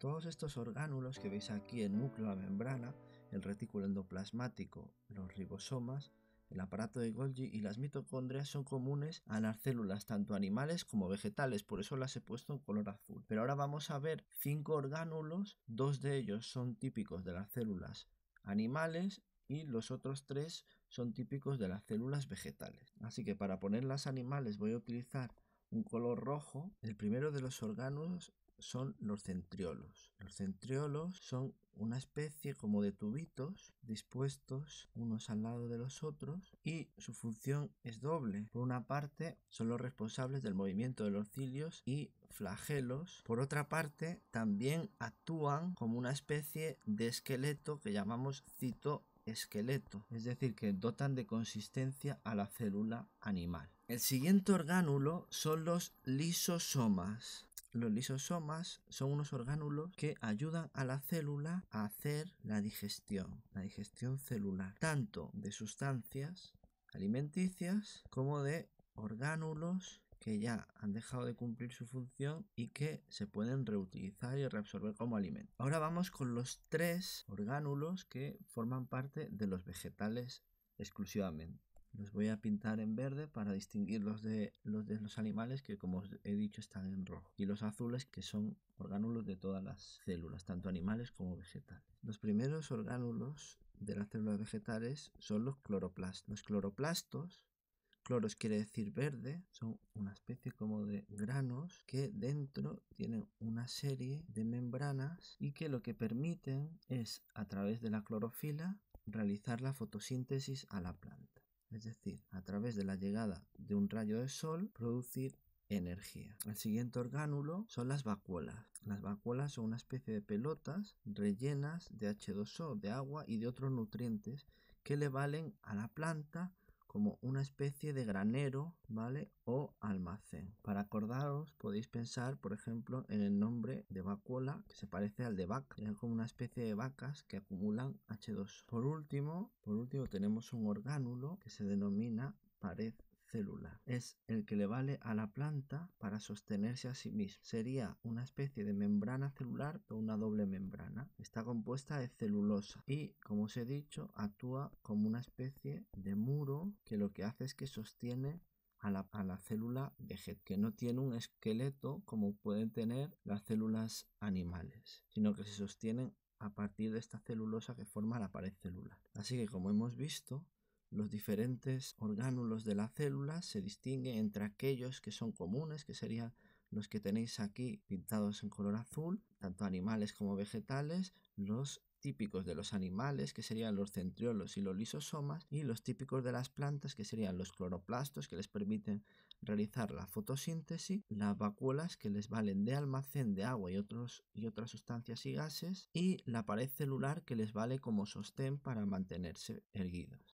Todos estos orgánulos que veis aquí, el núcleo, la membrana, el retículo endoplasmático, los ribosomas, el aparato de Golgi y las mitocondrias son comunes a las células tanto animales como vegetales, por eso las he puesto en color azul. Pero ahora vamos a ver cinco orgánulos, dos de ellos son típicos de las células animales y los otros tres son típicos de las células vegetales. Así que para poner las animales voy a utilizar un color rojo. El primero de los órganos son los centriolos. Los centriolos son una especie como de tubitos dispuestos unos al lado de los otros y su función es doble. Por una parte son los responsables del movimiento de los cilios y flagelos. Por otra parte también actúan como una especie de esqueleto que llamamos cito esqueleto, es decir, que dotan de consistencia a la célula animal. El siguiente orgánulo son los lisosomas. Los lisosomas son unos orgánulos que ayudan a la célula a hacer la digestión, la digestión celular, tanto de sustancias alimenticias como de orgánulos que ya han dejado de cumplir su función y que se pueden reutilizar y reabsorber como alimento. Ahora vamos con los tres orgánulos que forman parte de los vegetales exclusivamente. Los voy a pintar en verde para distinguirlos de los de los animales que como os he dicho están en rojo y los azules que son orgánulos de todas las células, tanto animales como vegetales. Los primeros orgánulos de las células vegetales son los cloroplastos. Los cloroplastos cloros quiere decir verde, son una especie como de granos que dentro tienen una serie de membranas y que lo que permiten es a través de la clorofila realizar la fotosíntesis a la planta. Es decir, a través de la llegada de un rayo de sol, producir energía. El siguiente orgánulo son las vacuolas. Las vacuolas son una especie de pelotas rellenas de H2O, de agua y de otros nutrientes que le valen a la planta como una especie de granero, ¿vale? O almacén. Para acordaros, podéis pensar, por ejemplo, en el nombre de vacuola, que se parece al de vaca. Es como una especie de vacas que acumulan H2. Por último, por último tenemos un orgánulo que se denomina pared célula. Es el que le vale a la planta para sostenerse a sí misma. Sería una especie de membrana celular o una doble membrana. Está compuesta de celulosa y, como os he dicho, actúa como una especie de muro que lo que hace es que sostiene a la, a la, célula vegetal, que no tiene un esqueleto como pueden tener las células animales, sino que se sostienen a partir de esta celulosa que forma la pared celular. Así que como hemos visto, los diferentes orgánulos de la célula se distinguen entre aquellos que son comunes, que serían los que tenéis aquí pintados en color azul, tanto animales como vegetales, los típicos de los animales, que serían los centriolos y los lisosomas, y los típicos de las plantas, que serían los cloroplastos, que les permiten realizar la fotosíntesis, las vacuolas, que les valen de almacén de agua y, y otras sustancias y gases, y la pared celular, que les vale como sostén para mantenerse erguidos.